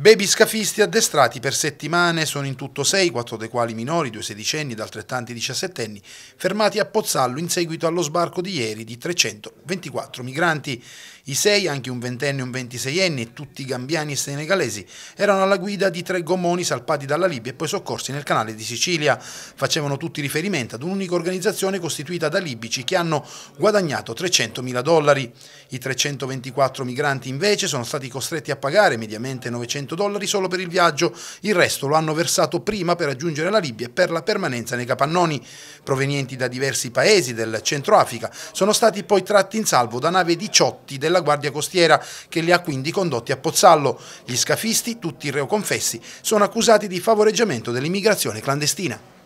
Baby scafisti addestrati per settimane sono in tutto sei, quattro dei quali minori, due sedicenni ed altrettanti diciassettenni, fermati a Pozzallo in seguito allo sbarco di ieri di 324 migranti. I sei, anche un ventenne e un ventiseienne, tutti gambiani e senegalesi, erano alla guida di tre gommoni salpati dalla Libia e poi soccorsi nel canale di Sicilia. Facevano tutti riferimento ad un'unica organizzazione costituita da libici che hanno guadagnato 300 mila dollari. I 324 migranti invece sono stati costretti a pagare mediamente 900 100 dollari solo per il viaggio, il resto lo hanno versato prima per raggiungere la Libia e per la permanenza nei capannoni. Provenienti da diversi paesi del Centro Africa, sono stati poi tratti in salvo da nave 18 della Guardia Costiera che li ha quindi condotti a Pozzallo. Gli scafisti, tutti reo confessi, sono accusati di favoreggiamento dell'immigrazione clandestina.